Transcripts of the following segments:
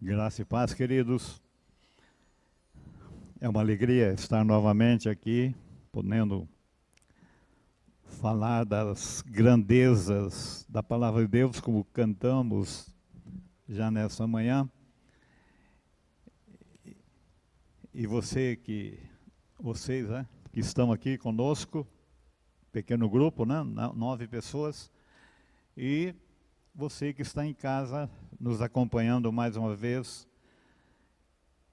Graça e paz, queridos. É uma alegria estar novamente aqui, podendo falar das grandezas da palavra de Deus, como cantamos já nessa manhã. E você que vocês, né, que estão aqui conosco, pequeno grupo, né, nove pessoas, e você que está em casa nos acompanhando mais uma vez,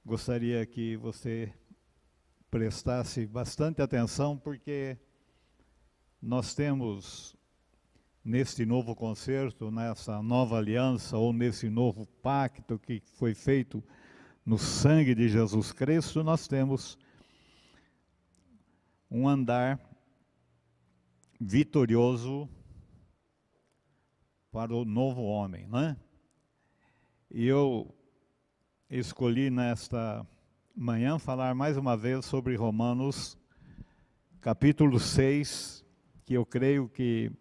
gostaria que você prestasse bastante atenção, porque nós temos neste novo concerto, nessa nova aliança ou nesse novo pacto que foi feito no sangue de Jesus Cristo, nós temos um andar vitorioso para o novo homem, né? E eu escolhi nesta manhã falar mais uma vez sobre Romanos, capítulo 6, que eu creio que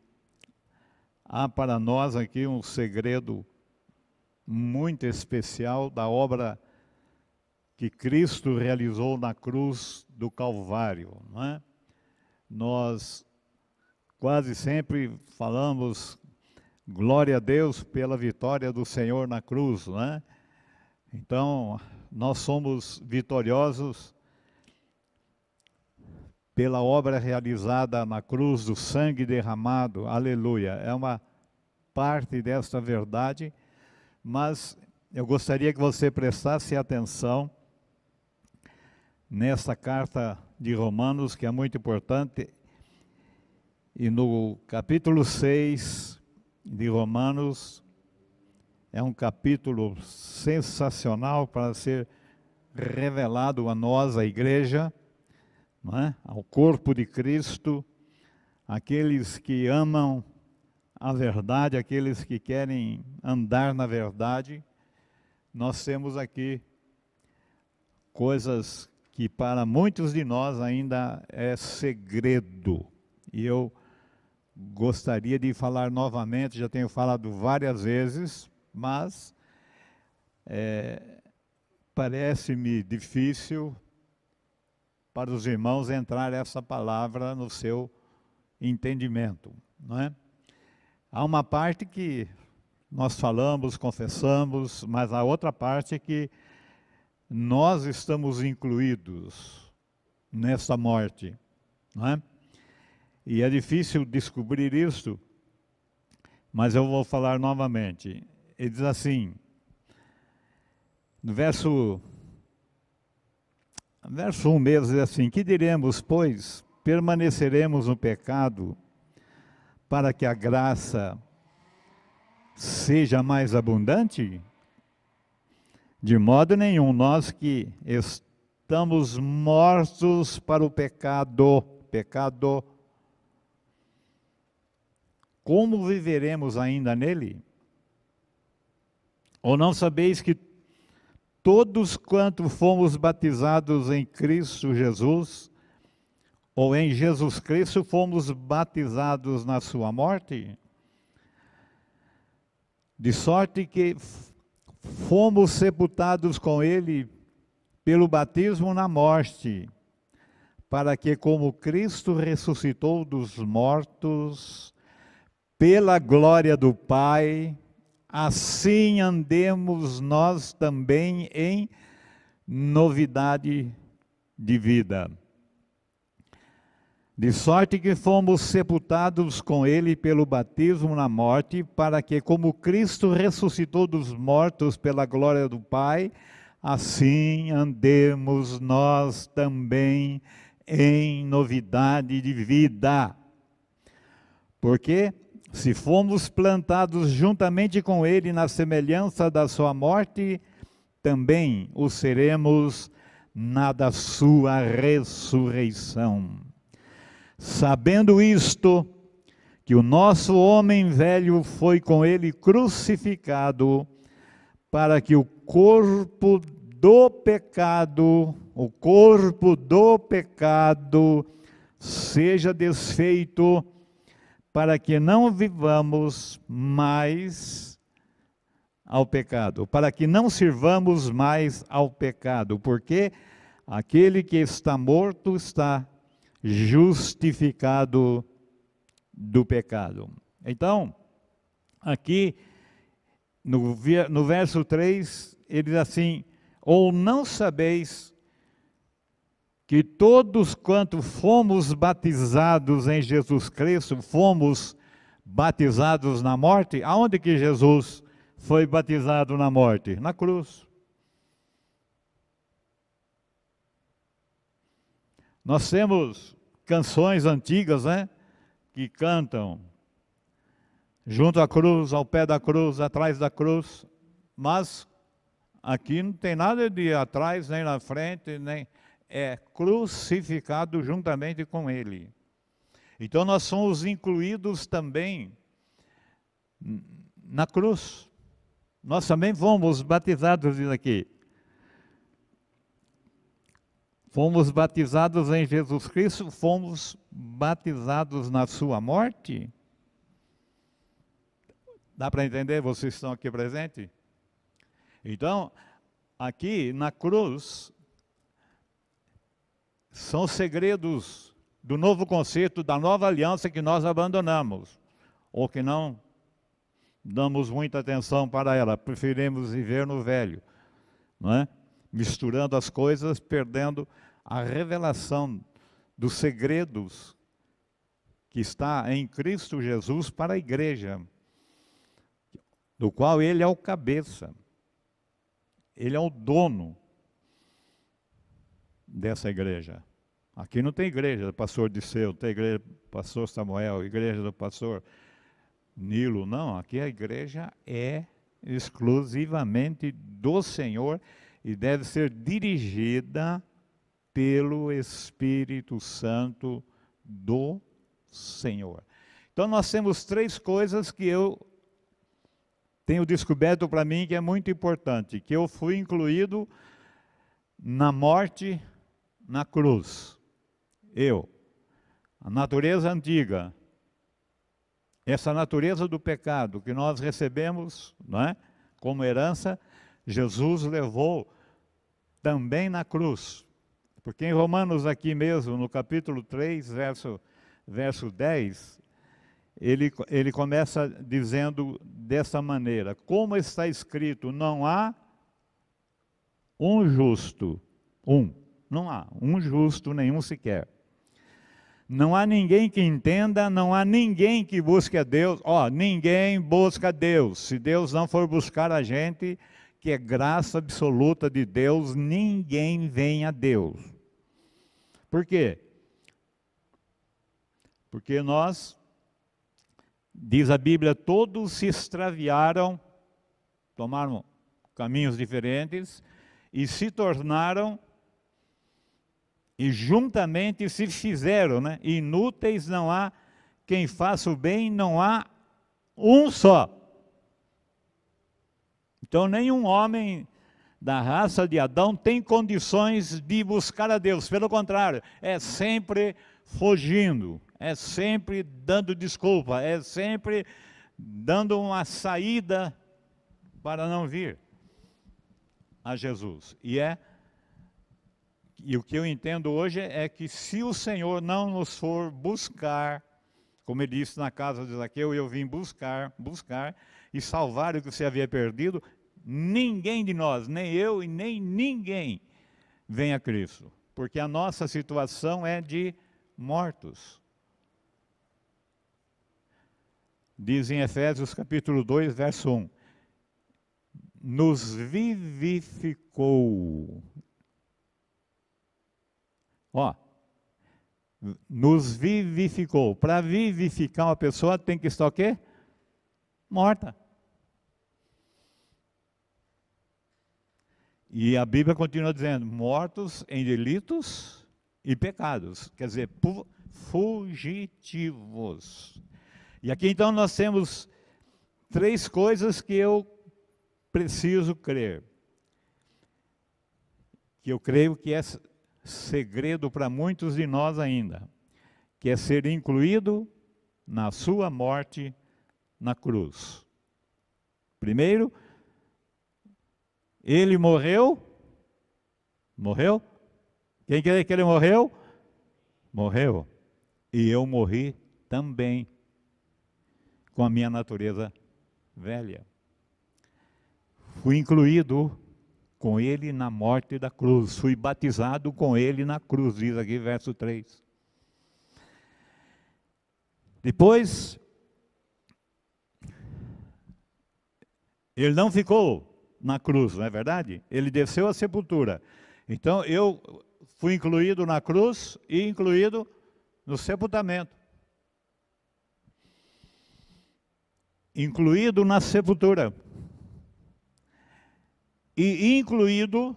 há para nós aqui um segredo muito especial da obra que Cristo realizou na cruz do Calvário. Não é? Nós quase sempre falamos Glória a Deus pela vitória do Senhor na cruz, né? Então, nós somos vitoriosos pela obra realizada na cruz do sangue derramado. Aleluia. É uma parte desta verdade, mas eu gostaria que você prestasse atenção nessa carta de Romanos, que é muito importante, e no capítulo 6, de Romanos é um capítulo sensacional para ser revelado a nós, a igreja, é? ao corpo de Cristo, aqueles que amam a verdade, aqueles que querem andar na verdade. Nós temos aqui coisas que para muitos de nós ainda é segredo. E eu gostaria de falar novamente, já tenho falado várias vezes, mas é, parece-me difícil para os irmãos entrar essa palavra no seu entendimento, não é? Há uma parte que nós falamos, confessamos, mas a outra parte é que nós estamos incluídos nessa morte, não é? E é difícil descobrir isto, mas eu vou falar novamente. Ele diz assim, no verso, verso 1 mesmo, diz assim: Que diremos, pois, permaneceremos no pecado para que a graça seja mais abundante? De modo nenhum, nós que estamos mortos para o pecado, pecado como viveremos ainda nele? Ou não sabeis que todos quanto fomos batizados em Cristo Jesus, ou em Jesus Cristo fomos batizados na sua morte? De sorte que fomos sepultados com ele pelo batismo na morte, para que como Cristo ressuscitou dos mortos, pela glória do Pai, assim andemos nós também em novidade de vida. De sorte que fomos sepultados com ele pelo batismo na morte, para que, como Cristo ressuscitou dos mortos pela glória do Pai, assim andemos nós também em novidade de vida. Porque se fomos plantados juntamente com Ele na semelhança da Sua morte, também o seremos na da Sua ressurreição. Sabendo isto, que o nosso homem velho foi com Ele crucificado, para que o corpo do pecado, o corpo do pecado, seja desfeito para que não vivamos mais ao pecado, para que não sirvamos mais ao pecado, porque aquele que está morto está justificado do pecado. Então, aqui no, no verso 3, ele diz assim: Ou não sabeis que todos quanto fomos batizados em Jesus Cristo, fomos batizados na morte, aonde que Jesus foi batizado na morte? Na cruz. Nós temos canções antigas, né? Que cantam junto à cruz, ao pé da cruz, atrás da cruz, mas aqui não tem nada de atrás, nem na frente, nem é crucificado juntamente com ele. Então nós somos incluídos também na cruz. Nós também fomos batizados aqui. Fomos batizados em Jesus Cristo, fomos batizados na sua morte. Dá para entender? Vocês estão aqui presentes? Então, aqui na cruz, são segredos do novo conceito, da nova aliança que nós abandonamos, ou que não damos muita atenção para ela, preferimos viver no velho, não é? misturando as coisas, perdendo a revelação dos segredos que está em Cristo Jesus para a igreja, do qual ele é o cabeça, ele é o dono dessa igreja. Aqui não tem igreja do pastor Disseu, tem igreja do pastor Samuel, igreja do pastor Nilo, não. Aqui a igreja é exclusivamente do Senhor e deve ser dirigida pelo Espírito Santo do Senhor. Então nós temos três coisas que eu tenho descoberto para mim que é muito importante, que eu fui incluído na morte na cruz. Eu, a natureza antiga, essa natureza do pecado que nós recebemos não é? como herança, Jesus levou também na cruz. Porque em Romanos, aqui mesmo, no capítulo 3, verso, verso 10, ele, ele começa dizendo dessa maneira: Como está escrito, não há um justo, um não há um justo, nenhum sequer. Não há ninguém que entenda, não há ninguém que busque a Deus. Ó, oh, ninguém busca a Deus. Se Deus não for buscar a gente, que é graça absoluta de Deus, ninguém vem a Deus. Por quê? Porque nós, diz a Bíblia, todos se extraviaram, tomaram caminhos diferentes e se tornaram e juntamente se fizeram, né? Inúteis não há quem faça o bem, não há um só. Então nenhum homem da raça de Adão tem condições de buscar a Deus, pelo contrário, é sempre fugindo, é sempre dando desculpa, é sempre dando uma saída para não vir a Jesus. E é e o que eu entendo hoje é que se o Senhor não nos for buscar, como ele disse na casa de Zaqueu, eu vim buscar, buscar e salvar o que você havia perdido, ninguém de nós, nem eu e nem ninguém, vem a Cristo. Porque a nossa situação é de mortos. Diz em Efésios capítulo 2, verso 1: Nos vivificou Ó, nos vivificou. Para vivificar uma pessoa tem que estar o quê? Morta. E a Bíblia continua dizendo: mortos em delitos e pecados, quer dizer, fugitivos. E aqui então nós temos três coisas que eu preciso crer. Que eu creio que essa, segredo para muitos de nós ainda, que é ser incluído na sua morte na cruz. Primeiro, ele morreu. Morreu? Quem quer que ele morreu? Morreu. E eu morri também com a minha natureza velha. Fui incluído com ele na morte da cruz, fui batizado com ele na cruz, diz aqui verso 3. Depois, ele não ficou na cruz, não é verdade? Ele desceu à sepultura. Então, eu fui incluído na cruz e incluído no sepultamento. Incluído na sepultura e incluído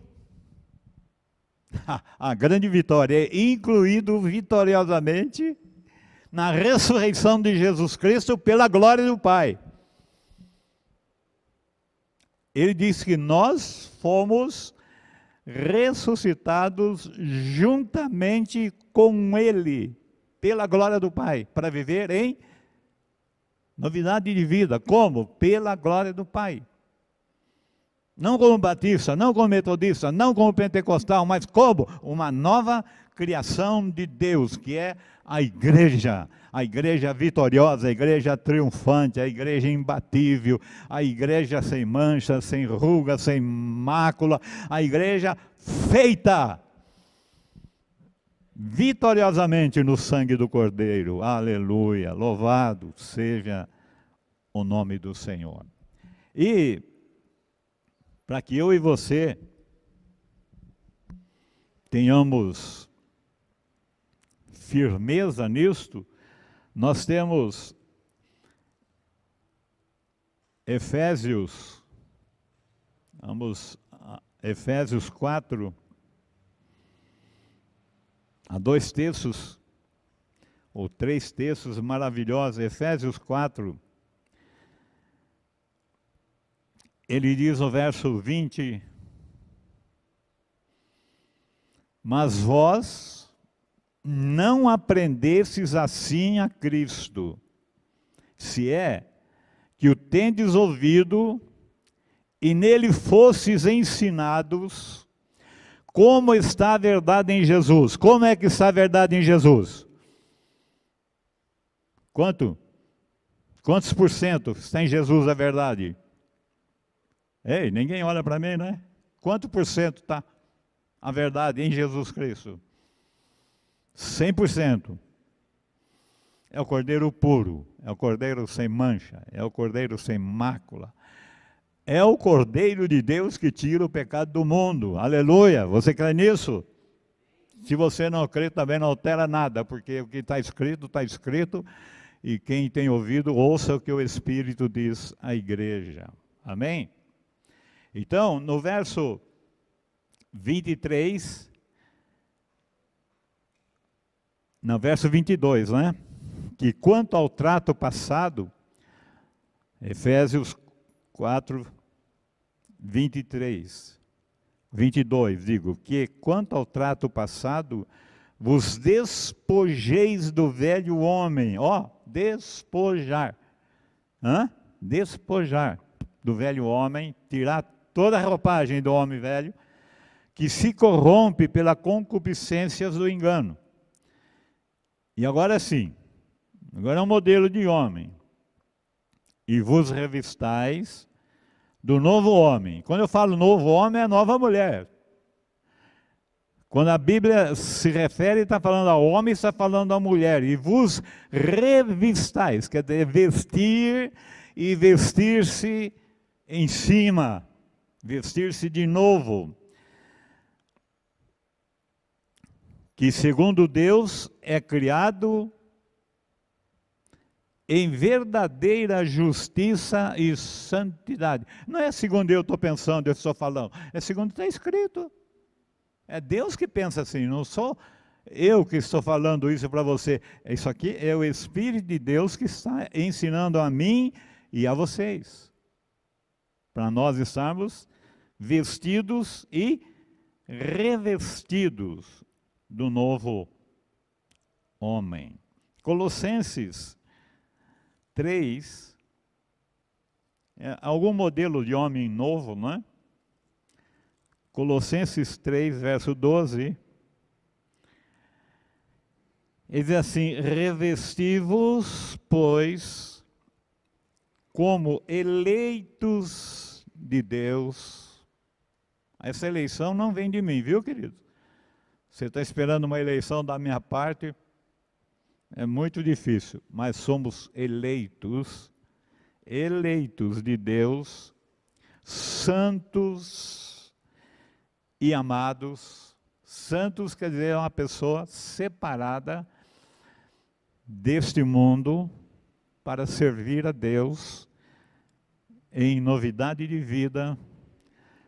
a grande vitória, incluído vitoriosamente na ressurreição de Jesus Cristo pela glória do Pai. Ele diz que nós fomos ressuscitados juntamente com Ele, pela glória do Pai, para viver em novidade de vida. Como? Pela glória do Pai. Não como batista, não como metodista, não como pentecostal, mas como uma nova criação de Deus, que é a igreja, a igreja vitoriosa, a igreja triunfante, a igreja imbatível, a igreja sem mancha, sem ruga, sem mácula, a igreja feita vitoriosamente no sangue do Cordeiro. Aleluia! Louvado seja o nome do Senhor. E para que eu e você tenhamos firmeza nisto, nós temos Efésios, vamos, Efésios 4, a dois terços, ou três terços maravilhosos, Efésios 4, ele diz o verso 20: Mas vós não aprendestes assim a Cristo, se é que o tendes ouvido e nele fostes ensinados como está a verdade em Jesus. Como é que está a verdade em Jesus? Quanto? Quantos por cento está em Jesus a verdade? Ei, ninguém olha para mim, né? Quanto por cento está a verdade em Jesus Cristo? 100%. É o cordeiro puro, é o cordeiro sem mancha, é o cordeiro sem mácula. É o cordeiro de Deus que tira o pecado do mundo. Aleluia! Você crê nisso? Se você não crê, também não altera nada, porque o que está escrito, está escrito. E quem tem ouvido, ouça o que o Espírito diz à igreja. Amém? Então, no verso 23, no verso 22, né? Que quanto ao trato passado, Efésios 4, 23, 22, digo, que quanto ao trato passado, vos despojeis do velho homem, ó, despojar, hã? despojar do velho homem, tirar toda a roupagem do homem velho, que se corrompe pela concupiscência do engano. E agora sim, agora é um modelo de homem. E vos revistais do novo homem. Quando eu falo novo homem, é a nova mulher. Quando a Bíblia se refere, está falando ao homem, está falando à mulher. E vos revistais, quer dizer, vestir e vestir-se em cima vestir-se de novo, que segundo Deus é criado em verdadeira justiça e santidade. Não é segundo eu estou pensando, eu estou falando, é segundo está escrito. É Deus que pensa assim, não sou eu que estou falando isso para você. Isso aqui é o Espírito de Deus que está ensinando a mim e a vocês. Para nós estarmos vestidos e revestidos do novo homem. Colossenses 3, é algum modelo de homem novo, não é? Colossenses 3, verso 12. Ele diz assim: revestivos, pois, como eleitos de Deus, essa eleição não vem de mim, viu, querido? Você está esperando uma eleição da minha parte, é muito difícil, mas somos eleitos, eleitos de Deus, santos e amados. Santos quer dizer é uma pessoa separada deste mundo para servir a Deus em novidade de vida,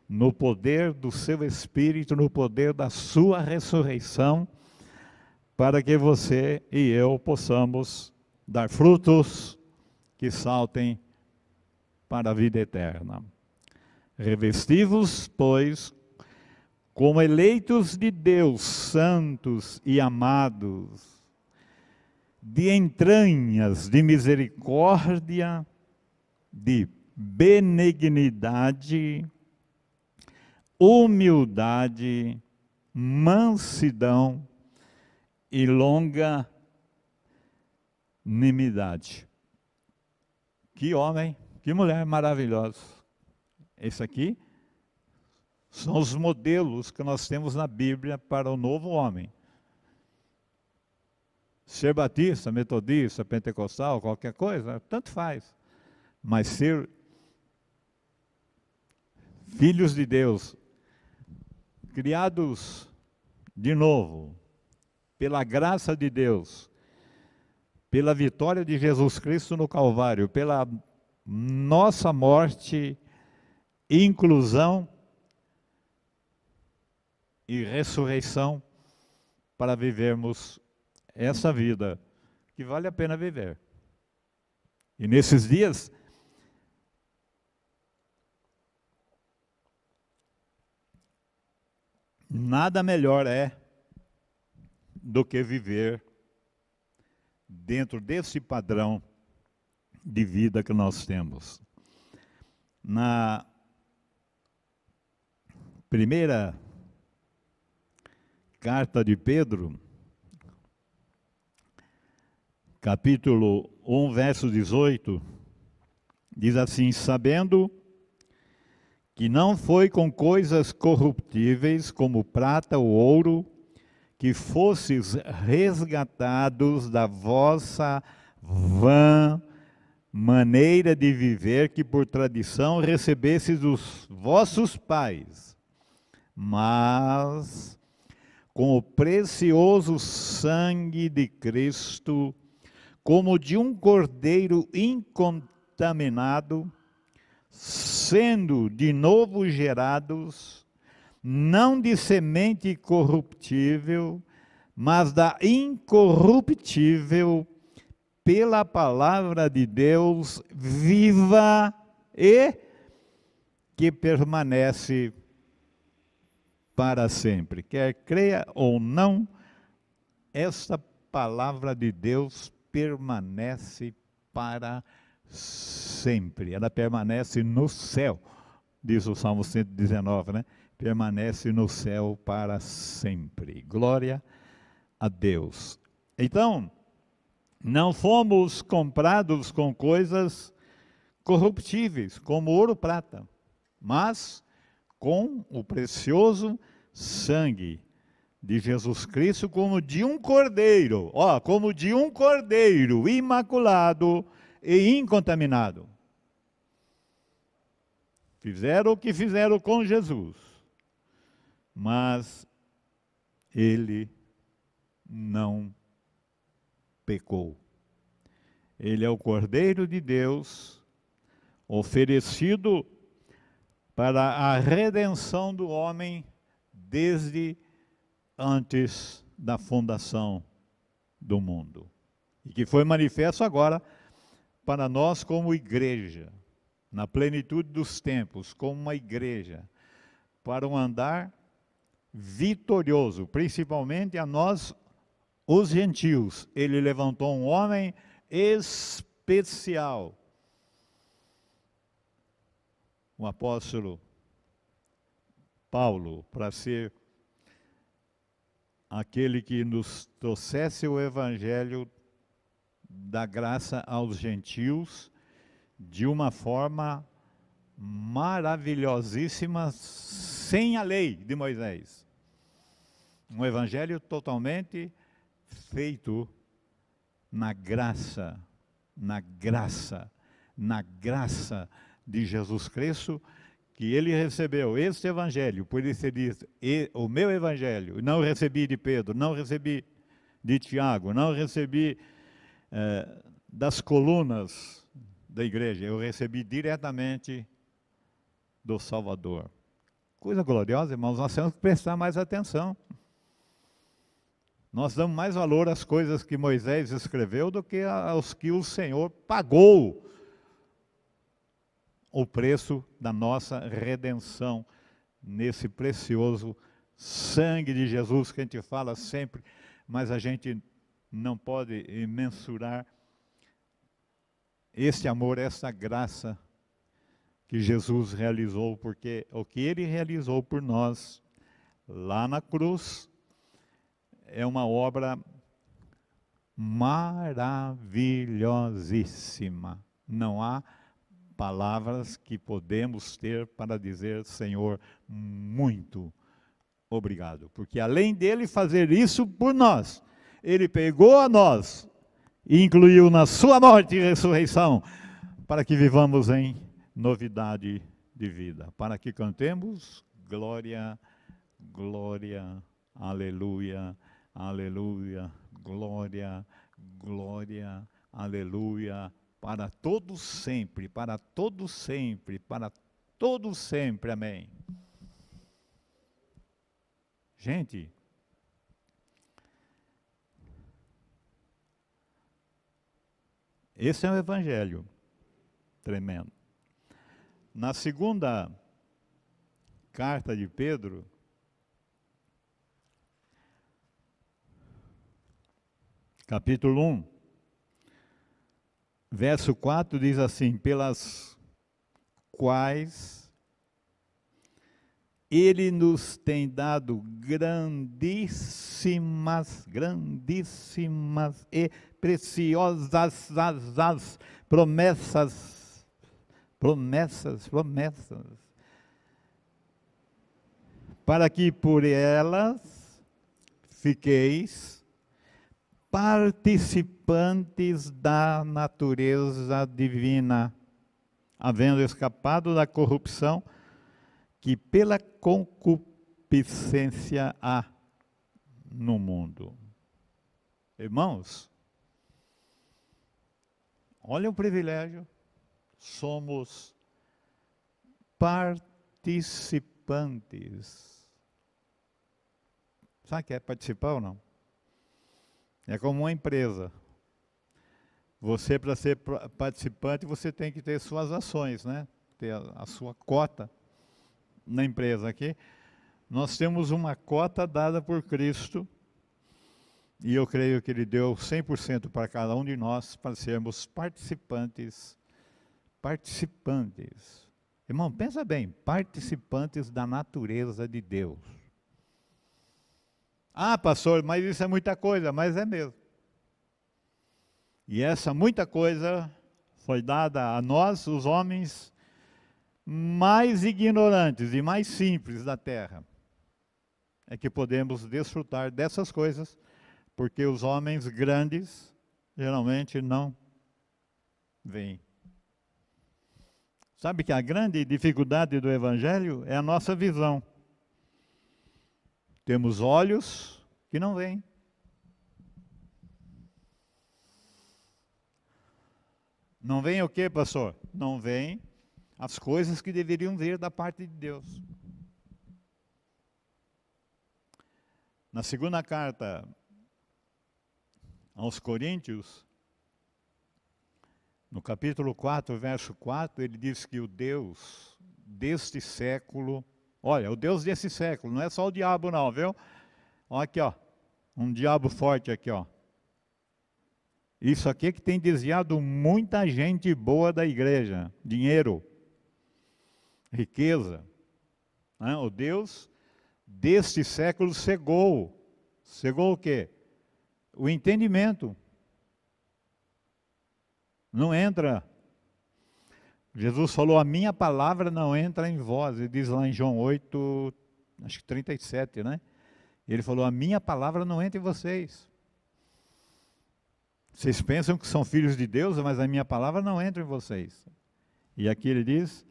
no poder do seu Espírito, no poder da sua ressurreição, para que você e eu possamos dar frutos que saltem para a vida eterna. Revestivos, pois, como eleitos de Deus, santos e amados, de entranhas de misericórdia, de benignidade, humildade, mansidão e longanimidade. Que homem, que mulher maravilhosa. Esse aqui são os modelos que nós temos na Bíblia para o novo homem. Ser batista, metodista, pentecostal, qualquer coisa, tanto faz. Mas ser filhos de Deus, criados de novo, pela graça de Deus, pela vitória de Jesus Cristo no Calvário, pela nossa morte, inclusão e ressurreição para vivermos essa vida que vale a pena viver. E nesses dias, Nada melhor é do que viver dentro desse padrão de vida que nós temos. Na primeira carta de Pedro, capítulo 1, verso 18, diz assim: Sabendo que não foi com coisas corruptíveis, como prata ou ouro, que fosses resgatados da vossa vã maneira de viver que por tradição recebesses dos vossos pais, mas com o precioso sangue de Cristo, como de um cordeiro incontaminado, sendo de novo gerados, não de semente corruptível, mas da incorruptível, pela palavra de Deus viva e que permanece para sempre. Quer creia ou não, esta palavra de Deus permanece para sempre sempre. Ela permanece no céu, diz o Salmo 119, né? Permanece no céu para sempre. Glória a Deus. Então, não fomos comprados com coisas corruptíveis, como ouro ou prata, mas com o precioso sangue de Jesus Cristo, como de um cordeiro, ó, como de um cordeiro imaculado, e incontaminado. Fizeram o que fizeram com Jesus, mas ele não pecou. Ele é o Cordeiro de Deus, oferecido para a redenção do homem desde antes da fundação do mundo. E que foi manifesto agora para nós como igreja, na plenitude dos tempos, como uma igreja, para um andar vitorioso, principalmente a nós, os gentios. Ele levantou um homem especial, o apóstolo Paulo, para ser aquele que nos trouxesse o evangelho da graça aos gentios de uma forma maravilhosíssima, sem a lei de Moisés. Um evangelho totalmente feito na graça, na graça, na graça de Jesus Cristo, que ele recebeu este evangelho, por ele ser dito, o meu evangelho, não recebi de Pedro, não recebi de Tiago, não recebi é, das colunas da igreja. Eu recebi diretamente do Salvador. Coisa gloriosa, irmãos, nós temos que prestar mais atenção. Nós damos mais valor às coisas que Moisés escreveu do que aos que o Senhor pagou o preço da nossa redenção nesse precioso sangue de Jesus que a gente fala sempre, mas a gente não pode mensurar esse amor, essa graça que Jesus realizou, porque o que ele realizou por nós lá na cruz é uma obra maravilhosíssima. Não há palavras que podemos ter para dizer, Senhor, muito obrigado, porque além dele fazer isso por nós, ele pegou a nós e incluiu na sua morte e ressurreição, para que vivamos em novidade de vida, para que cantemos glória, glória, aleluia, aleluia, glória, glória, aleluia, para todos sempre, para todos sempre, para todos sempre, amém. Gente, Esse é o evangelho tremendo. Na segunda carta de Pedro, capítulo 1, verso 4 diz assim: Pelas quais ele nos tem dado grandíssimas, grandíssimas e preciosas as, as promessas, promessas, promessas, para que por elas fiqueis participantes da natureza divina, havendo escapado da corrupção que pela concupiscência há no mundo. Irmãos, olha o privilégio, somos participantes. Sabe o que é participar ou não? É como uma empresa. Você, para ser participante, você tem que ter suas ações, né? ter a, a sua cota na empresa aqui. Nós temos uma cota dada por Cristo e eu creio que Ele deu 100% para cada um de nós para sermos participantes, participantes. Irmão, pensa bem, participantes da natureza de Deus. Ah, pastor, mas isso é muita coisa, mas é mesmo. E essa muita coisa foi dada a nós, os homens mais ignorantes e mais simples da terra. É que podemos desfrutar dessas coisas porque os homens grandes geralmente não veem. Sabe que a grande dificuldade do Evangelho é a nossa visão. Temos olhos que não veem. Não vêm o que, pastor? Não vêm as coisas que deveriam ver da parte de Deus. Na segunda carta aos Coríntios, no capítulo 4, verso 4, ele diz que o Deus deste século, olha, o Deus desse século, não é só o diabo não, viu? Olha aqui, ó, um diabo forte aqui, ó. Isso aqui é que tem desviado muita gente boa da igreja, dinheiro, riqueza. Né? O Deus deste século cegou. Cegou o quê? o entendimento. Não entra. Jesus falou: A minha palavra não entra em vós. Ele diz lá em João 8, acho que 37, né? Ele falou: A minha palavra não entra em vocês. Vocês pensam que são filhos de Deus, mas a minha palavra não entra em vocês. E aqui ele diz: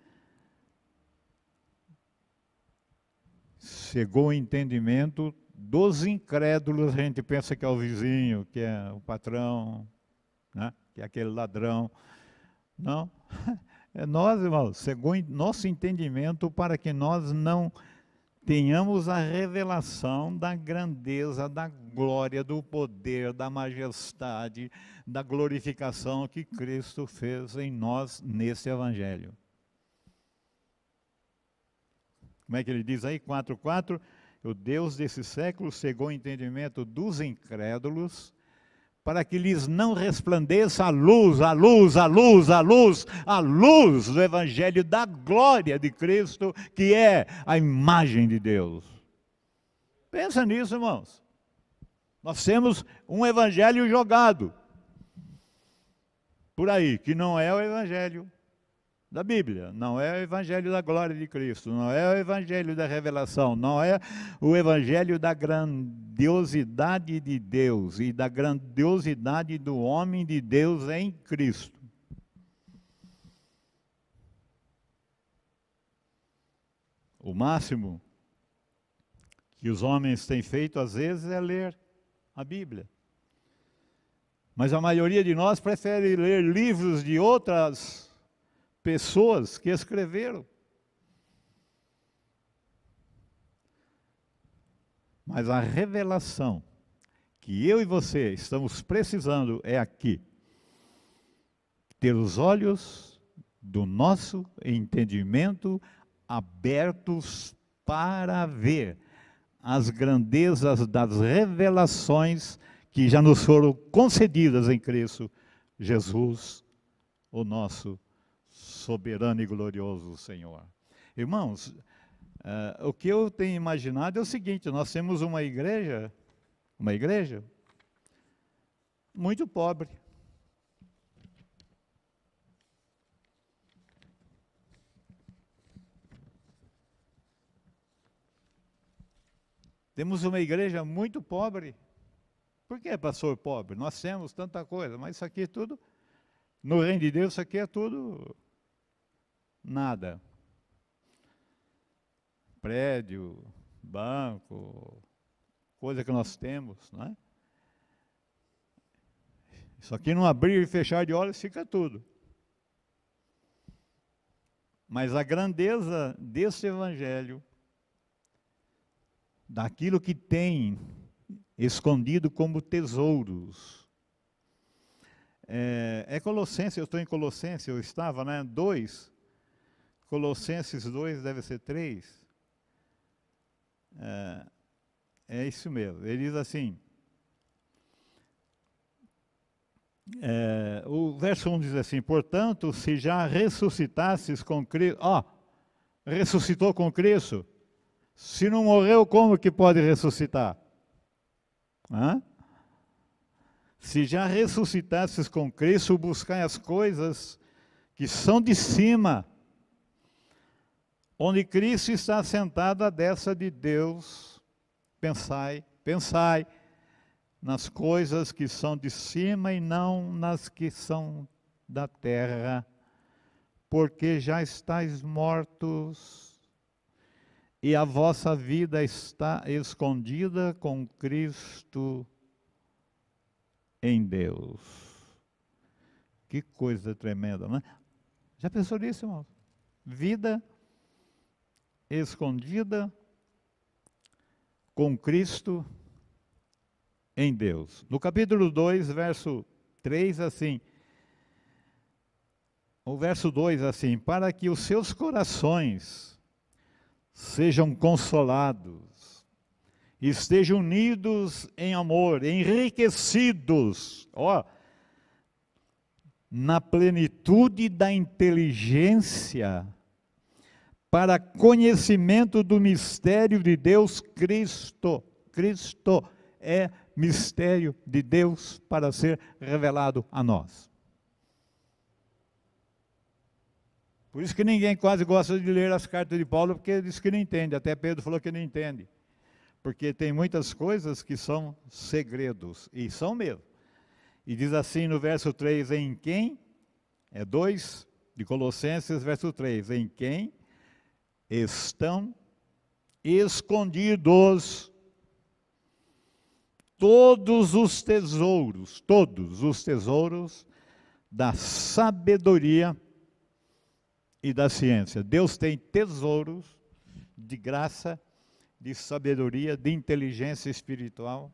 Chegou o entendimento dos incrédulos, a gente pensa que é o vizinho, que é o patrão, né? que é aquele ladrão. Não. É nós, irmãos, segundo nosso entendimento, para que nós não tenhamos a revelação da grandeza, da glória, do poder, da majestade, da glorificação que Cristo fez em nós nesse Evangelho. Como é que ele diz aí? 4,4: o Deus desse século cegou o entendimento dos incrédulos, para que lhes não resplandeça a luz, a luz, a luz, a luz, a luz do Evangelho da glória de Cristo, que é a imagem de Deus. Pensa nisso, irmãos. Nós temos um Evangelho jogado por aí, que não é o Evangelho da Bíblia, não é o evangelho da glória de Cristo, não é o evangelho da revelação, não é o evangelho da grandiosidade de Deus e da grandiosidade do homem de Deus em Cristo. O máximo que os homens têm feito às vezes é ler a Bíblia. Mas a maioria de nós prefere ler livros de outras pessoas que escreveram. Mas a revelação que eu e você estamos precisando é aqui. Ter os olhos do nosso entendimento abertos para ver as grandezas das revelações que já nos foram concedidas em Cristo Jesus, o nosso soberano e glorioso Senhor. Irmãos, uh, o que eu tenho imaginado é o seguinte: nós temos uma igreja, uma igreja muito pobre. Temos uma igreja muito pobre. Por que, pastor, pobre? Nós temos tanta coisa, mas isso aqui é tudo, no reino de Deus, isso aqui é tudo nada. Prédio, banco, coisa que nós temos, não é? Isso aqui não abrir e fechar de olhos fica tudo. Mas a grandeza desse evangelho, daquilo que tem escondido como tesouros. É, é Colossenses, eu estou em Colossenses, eu estava, né? 2, Colossenses 2 deve ser 3. É, é isso mesmo. Ele diz assim. É, o verso 1 diz assim: Portanto, se já ressuscitasses com Cristo. Ó, ressuscitou com Cristo. Se não morreu, como que pode ressuscitar? Hã? Se já ressuscitasses com Cristo, buscai as coisas que são de cima onde Cristo está sentado à destra de Deus, pensai, pensai nas coisas que são de cima e não nas que são da terra, porque já estáis mortos e a vossa vida está escondida com Cristo em Deus. Que coisa tremenda, né? Já pensou nisso, irmão? Vida escondida com Cristo em Deus. No capítulo 2, verso 3, assim. O verso 2 assim: Para que os seus corações sejam consolados, estejam unidos em amor, enriquecidos, ó, na plenitude da inteligência para conhecimento do mistério de Deus Cristo. Cristo é mistério de Deus para ser revelado a nós. Por isso que ninguém quase gosta de ler as cartas de Paulo, porque diz que não entende. Até Pedro falou que não entende. Porque tem muitas coisas que são segredos, e são mesmo. E diz assim no verso 3: em quem? É 2 de Colossenses, verso 3: em quem estão escondidos todos os tesouros, todos os tesouros da sabedoria e da ciência. Deus tem tesouros de graça, de sabedoria, de inteligência espiritual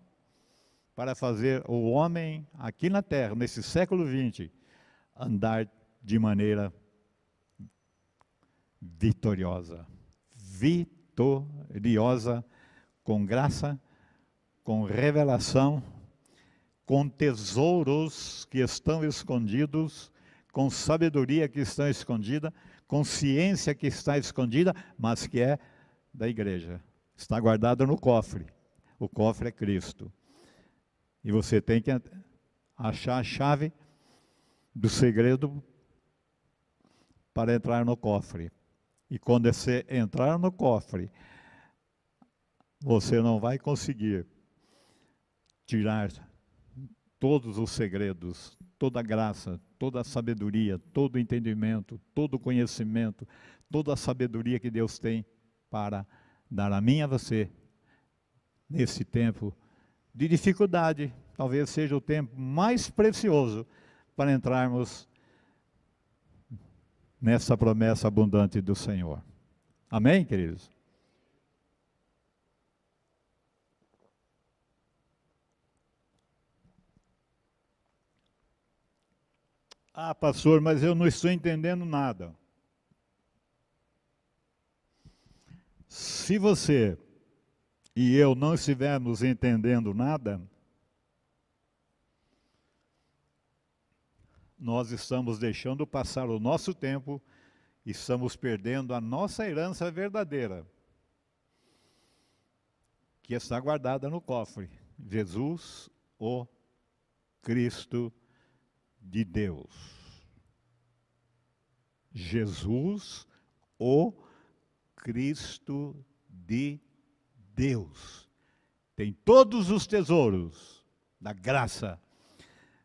para fazer o homem aqui na terra, nesse século XX, andar de maneira vitoriosa. Vitoriosa com graça, com revelação, com tesouros que estão escondidos, com sabedoria que está escondida, com ciência que está escondida, mas que é da igreja. Está guardada no cofre. O cofre é Cristo. E você tem que achar a chave do segredo para entrar no cofre, e quando você entrar no cofre, você não vai conseguir tirar todos os segredos, toda a graça, toda a sabedoria, todo o entendimento, todo o conhecimento, toda a sabedoria que Deus tem para dar a mim a você nesse tempo de dificuldade, talvez seja o tempo mais precioso para entrarmos nessa promessa abundante do Senhor. Amém, queridos? Ah, pastor, mas eu não estou entendendo nada. Se você e eu não estivermos entendendo nada, nós estamos deixando passar o nosso tempo, estamos perdendo a nossa herança verdadeira, que está guardada no cofre. Jesus, o Cristo de Deus. Jesus, o Cristo de Deus. Tem todos os tesouros da graça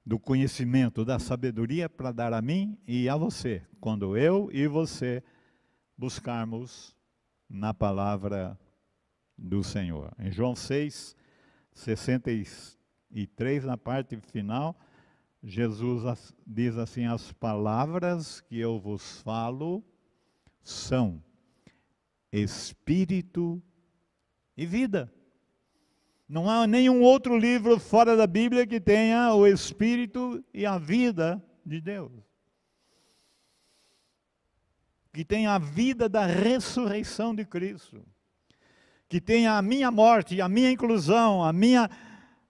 do conhecimento, da sabedoria para dar a mim e a você, quando eu e você buscarmos na palavra do Senhor. Em João 6, 63, na parte final, Jesus diz assim: As palavras que eu vos falo são espírito e vida. Não há nenhum outro livro fora da Bíblia que tenha o Espírito e a vida de Deus. Que tenha a vida da ressurreição de Cristo. Que tenha a minha morte, a minha inclusão, a minha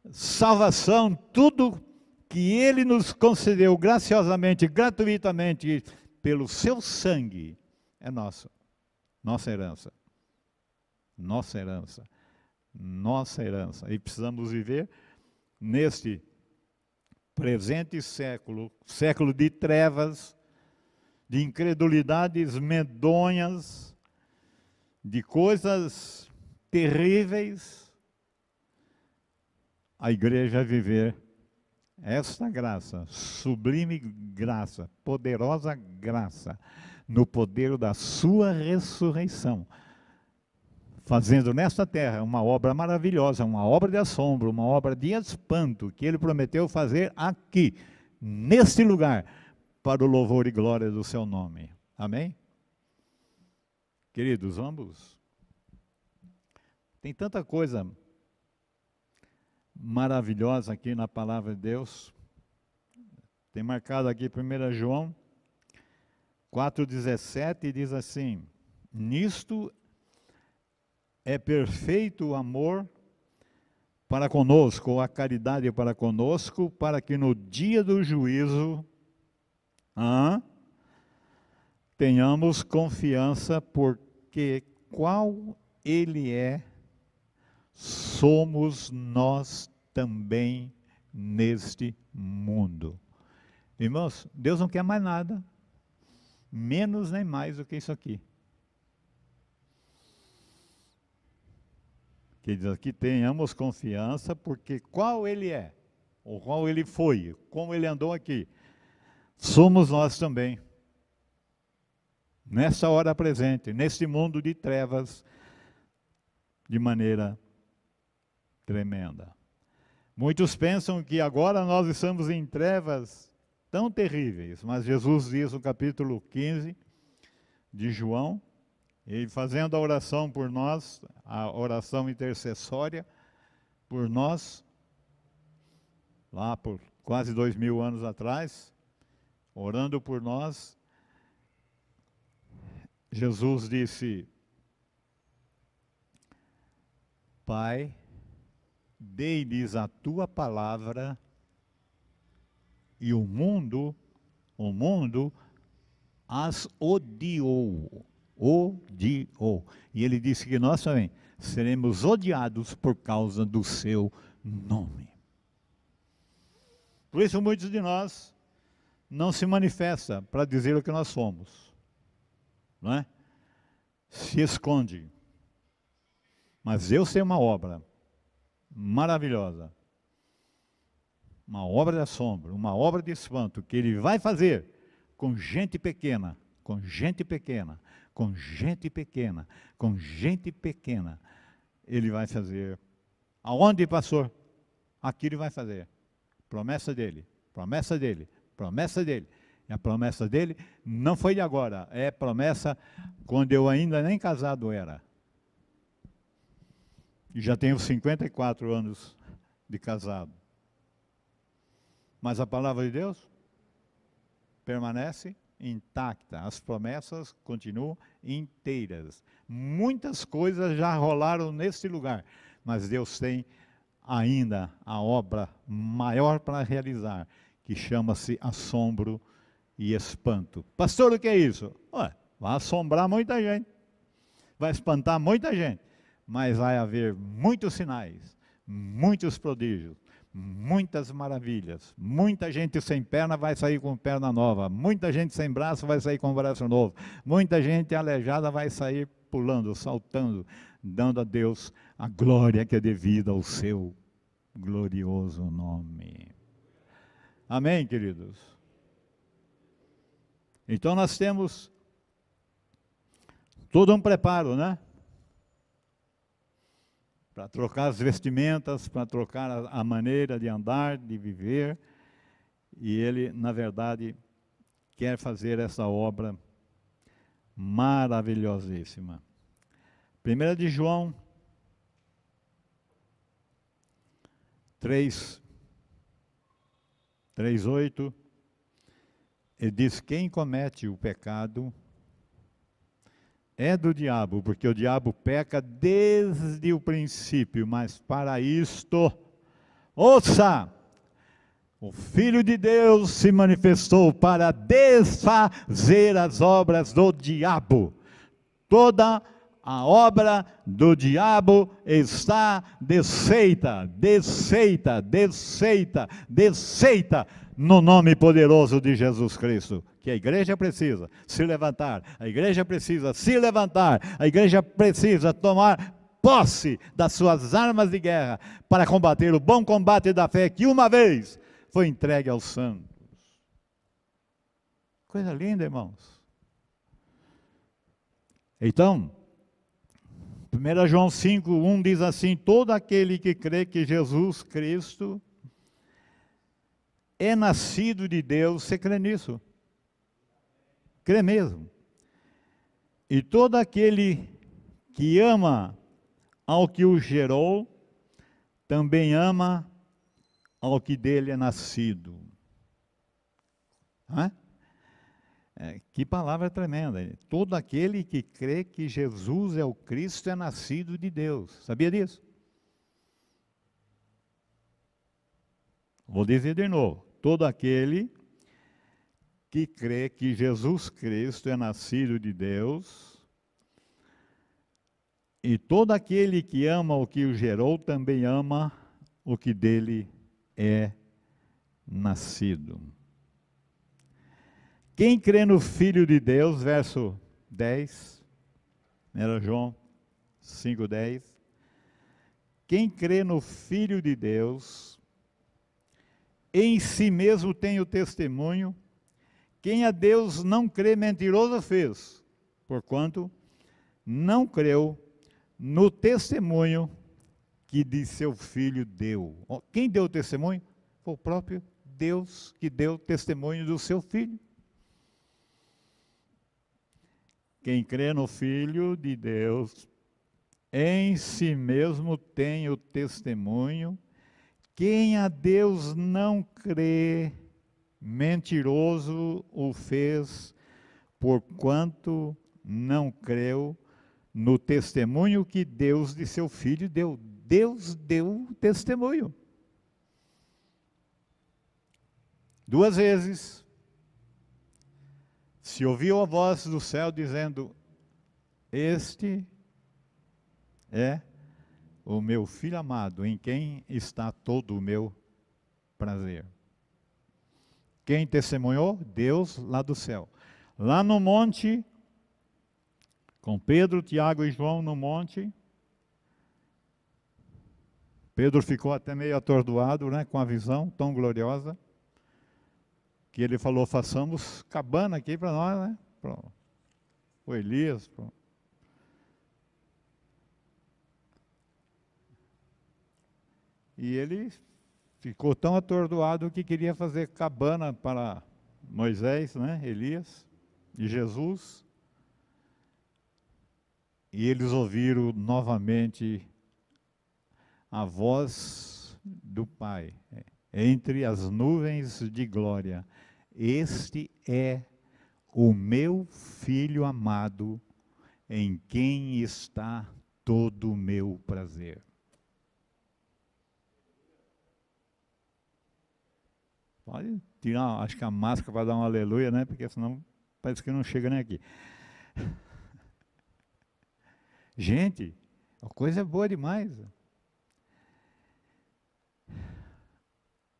salvação, tudo que Ele nos concedeu graciosamente, gratuitamente, pelo seu sangue, é nosso. Nossa herança. Nossa herança nossa herança. E precisamos viver neste presente século, século de trevas, de incredulidades medonhas, de coisas terríveis, a igreja viver esta graça, sublime graça, poderosa graça, no poder da sua ressurreição fazendo nesta terra uma obra maravilhosa, uma obra de assombro, uma obra de espanto, que ele prometeu fazer aqui, neste lugar, para o louvor e glória do seu nome. Amém? Queridos, vamos. Tem tanta coisa maravilhosa aqui na palavra de Deus. Tem marcado aqui 1 João 4,17 e diz assim: Nisto é perfeito o amor para conosco, a caridade para conosco, para que no dia do juízo ah, tenhamos confiança, porque qual Ele é, somos nós também neste mundo. Irmãos, Deus não quer mais nada, menos nem mais do que isso aqui. que diz aqui: tenhamos confiança, porque qual ele é, ou qual ele foi, como ele andou aqui, somos nós também. Nessa hora presente, nesse mundo de trevas, de maneira tremenda. Muitos pensam que agora nós estamos em trevas tão terríveis, mas Jesus diz no capítulo 15 de João e fazendo a oração por nós, a oração intercessória por nós, lá por quase dois mil anos atrás, orando por nós, Jesus disse: Pai, dei-lhes a tua palavra e o mundo, o mundo as odiou odiou. E ele disse que nós também seremos odiados por causa do seu nome. Por isso, muitos de nós não se manifesta para dizer o que nós somos, não é? Se esconde. Mas eu sei uma obra maravilhosa, uma obra de assombro, uma obra de espanto que ele vai fazer com gente pequena, com gente pequena, com gente pequena, com gente pequena, ele vai fazer. Aonde, pastor? Aqui ele vai fazer. Promessa dele, promessa dele, promessa dele. E a promessa dele não foi de agora, é promessa quando eu ainda nem casado era. E já tenho 54 anos de casado. Mas a palavra de Deus permanece intacta, as promessas continuam inteiras. Muitas coisas já rolaram nesse lugar, mas Deus tem ainda a obra maior para realizar, que chama-se assombro e espanto. Pastor, o que é isso? Ué, vai assombrar muita gente, vai espantar muita gente, mas vai haver muitos sinais, muitos prodígios, muitas maravilhas. Muita gente sem perna vai sair com perna nova. Muita gente sem braço vai sair com braço novo. Muita gente aleijada vai sair pulando, saltando, dando a Deus a glória que é devida ao seu glorioso nome. Amém, queridos? Então nós temos todo um preparo, né? para trocar as vestimentas, para trocar a, a maneira de andar, de viver. E ele, na verdade, quer fazer essa obra maravilhosíssima. Primeira de João 3, 3, ele diz, quem comete o pecado é do diabo, porque o diabo peca desde o princípio, mas para isto, ouça, o Filho de Deus se manifestou para desfazer as obras do diabo. Toda a obra do diabo está desfeita, desfeita, desfeita, desfeita no nome poderoso de Jesus Cristo. Que a igreja precisa se levantar, a igreja precisa se levantar, a igreja precisa tomar posse das suas armas de guerra para combater o bom combate da fé que uma vez foi entregue aos santos. Coisa linda, irmãos. Então, 1 João 5, 1 diz assim: Todo aquele que crê que Jesus Cristo é nascido de Deus, você crê nisso? Crê mesmo. E todo aquele que ama ao que o gerou, também ama ao que dele é nascido. Hã? É, que palavra tremenda. Todo aquele que crê que Jesus é o Cristo é nascido de Deus. Sabia disso? Vou dizer de novo. Todo aquele que crê que Jesus Cristo é nascido de Deus, e todo aquele que ama o que o gerou também ama o que dele é nascido. Quem crê no Filho de Deus, verso 10, era João 5,10. Quem crê no Filho de Deus, em si mesmo tem o testemunho. Quem a Deus não crê, mentiroso fez, porquanto não creu no testemunho que de seu filho deu. Quem deu o testemunho? Foi o próprio Deus que deu o testemunho do seu filho. Quem crê no Filho de Deus, em si mesmo tem o testemunho quem a Deus não crê, mentiroso o fez, porquanto não creu no testemunho que Deus de seu filho deu. Deus deu testemunho. Duas vezes. Se ouviu a voz do céu dizendo: Este é o meu filho amado, em quem está todo o meu prazer. Quem testemunhou? Deus lá do céu. Lá no monte, com Pedro, Tiago e João no monte, Pedro ficou até meio atordoado né, com a visão tão gloriosa, que ele falou, façamos cabana aqui para nós, né? Pro, o Elias, E ele ficou tão atordoado que queria fazer cabana para Moisés, né, Elias e Jesus. E eles ouviram novamente a voz do Pai entre as nuvens de glória. Este é o meu filho amado, em quem está todo o meu prazer. Pode tirar, acho que a máscara vai dar um aleluia, né? Porque senão parece que não chega nem aqui. Gente, a coisa é boa demais.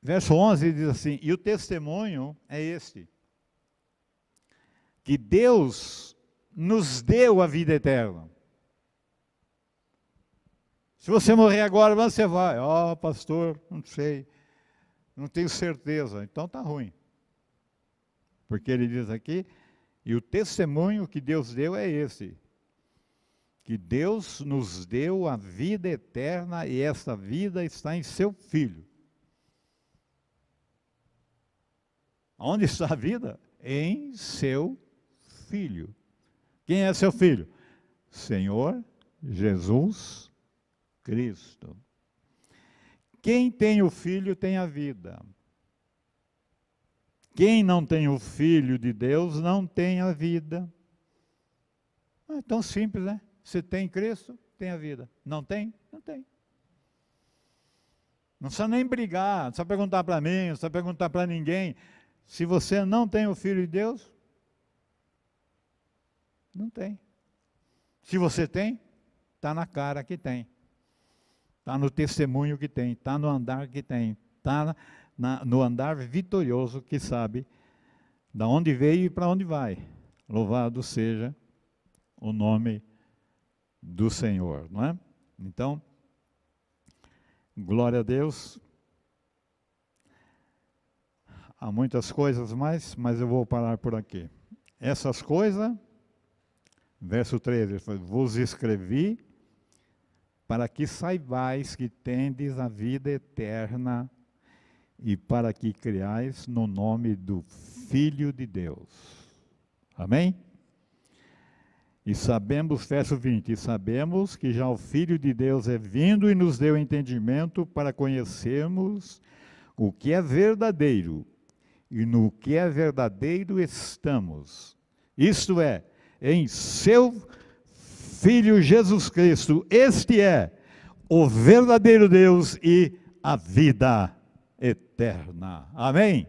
Verso 11 diz assim: E o testemunho é este, que Deus nos deu a vida eterna. Se você morrer agora, você vai, ó, oh, pastor, não sei não tenho certeza, então está ruim. Porque ele diz aqui, e o testemunho que Deus deu é esse: que Deus nos deu a vida eterna e essa vida está em seu Filho. Onde está a vida? Em seu Filho. Quem é seu Filho? Senhor Jesus Cristo. Quem tem o filho tem a vida. Quem não tem o filho de Deus não tem a vida. Ah, é tão simples, né? Você tem Cristo, tem a vida. Não tem? Não tem. Não precisa nem brigar, não precisa perguntar para mim, não precisa perguntar para ninguém. Se você não tem o Filho de Deus, não tem. Se você tem, está na cara que tem está no testemunho que tem, está no andar que tem, está no andar vitorioso que sabe da onde veio e para onde vai. Louvado seja o nome do Senhor, não é? Então, glória a Deus. Há muitas coisas mais, mas eu vou parar por aqui. Essas coisas, verso 13, vos escrevi para que saibais que tendes a vida eterna e para que creais no nome do Filho de Deus. Amém? E sabemos, verso 20, e sabemos que já o Filho de Deus é vindo e nos deu entendimento para conhecermos o que é verdadeiro, e no que é verdadeiro estamos. Isto é, em seu Filho Jesus Cristo. Este é o verdadeiro Deus e a vida eterna. Amém?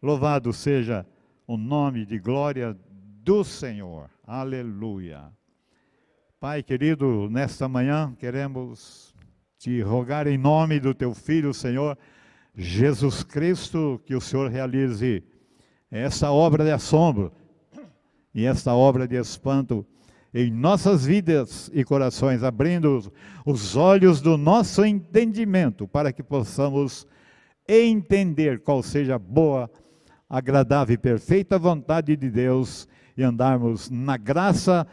Louvado seja o nome de glória do Senhor. Aleluia. Pai querido, nesta manhã queremos te rogar em nome do teu filho, Senhor Jesus Cristo, que o Senhor realize essa obra de assombro e essa obra de espanto em nossas vidas e corações, abrindo os olhos do nosso entendimento para que possamos entender qual seja a boa, agradável e perfeita vontade de Deus e andarmos na graça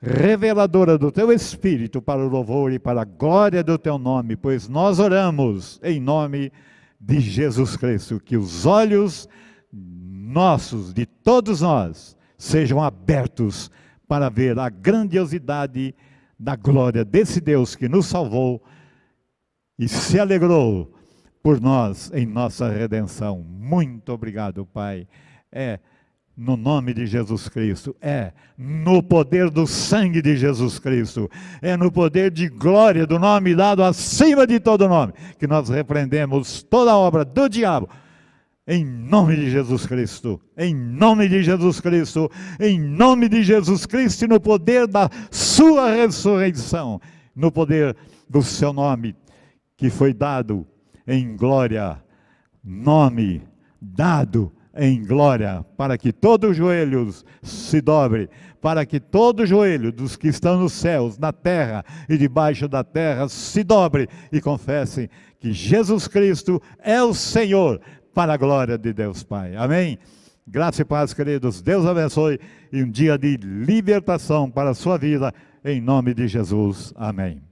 reveladora do teu espírito para o louvor e para a glória do teu nome, pois nós oramos em nome de Jesus Cristo, que os olhos nossos de todos nós sejam abertos para ver a grandiosidade da glória desse Deus que nos salvou e se alegrou por nós em nossa redenção. Muito obrigado, Pai. É no nome de Jesus Cristo, é no poder do sangue de Jesus Cristo, é no poder de glória do nome dado acima de todo nome, que nós repreendemos toda obra do diabo em nome de Jesus Cristo, em nome de Jesus Cristo, em nome de Jesus Cristo e no poder da Sua ressurreição, no poder do Seu nome, que foi dado em glória, nome dado em glória, para que todos os joelhos se dobre, para que todo joelho dos que estão nos céus, na terra e debaixo da terra se dobre e confesse que Jesus Cristo é o Senhor para a glória de Deus Pai. Amém? Graça e paz, queridos. Deus abençoe e um dia de libertação para a sua vida, em nome de Jesus. Amém.